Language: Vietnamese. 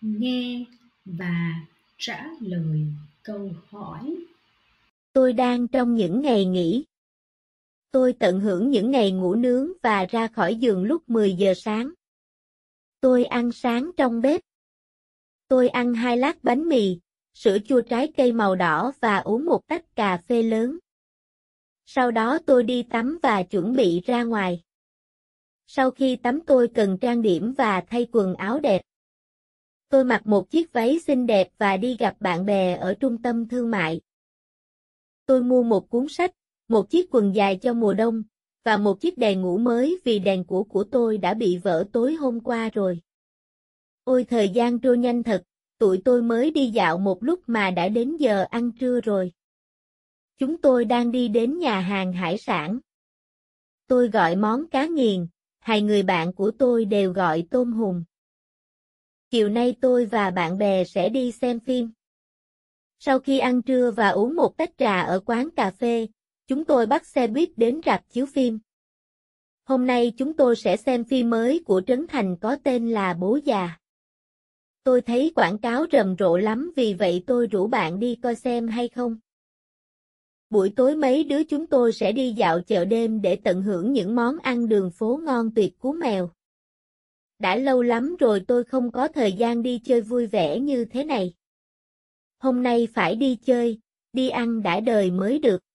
nghe và trả lời câu hỏi tôi đang trong những ngày nghỉ tôi tận hưởng những ngày ngủ nướng và ra khỏi giường lúc 10 giờ sáng tôi ăn sáng trong bếp tôi ăn hai lát bánh mì sữa chua trái cây màu đỏ và uống một tách cà phê lớn sau đó tôi đi tắm và chuẩn bị ra ngoài sau khi tắm tôi cần trang điểm và thay quần áo đẹp Tôi mặc một chiếc váy xinh đẹp và đi gặp bạn bè ở trung tâm thương mại. Tôi mua một cuốn sách, một chiếc quần dài cho mùa đông, và một chiếc đèn ngủ mới vì đèn cũ của tôi đã bị vỡ tối hôm qua rồi. Ôi thời gian trôi nhanh thật, tụi tôi mới đi dạo một lúc mà đã đến giờ ăn trưa rồi. Chúng tôi đang đi đến nhà hàng hải sản. Tôi gọi món cá nghiền, hai người bạn của tôi đều gọi tôm hùm. Chiều nay tôi và bạn bè sẽ đi xem phim. Sau khi ăn trưa và uống một tách trà ở quán cà phê, chúng tôi bắt xe buýt đến rạp chiếu phim. Hôm nay chúng tôi sẽ xem phim mới của Trấn Thành có tên là Bố già. Tôi thấy quảng cáo rầm rộ lắm vì vậy tôi rủ bạn đi coi xem hay không. Buổi tối mấy đứa chúng tôi sẽ đi dạo chợ đêm để tận hưởng những món ăn đường phố ngon tuyệt của mèo đã lâu lắm rồi tôi không có thời gian đi chơi vui vẻ như thế này. Hôm nay phải đi chơi, đi ăn đã đời mới được.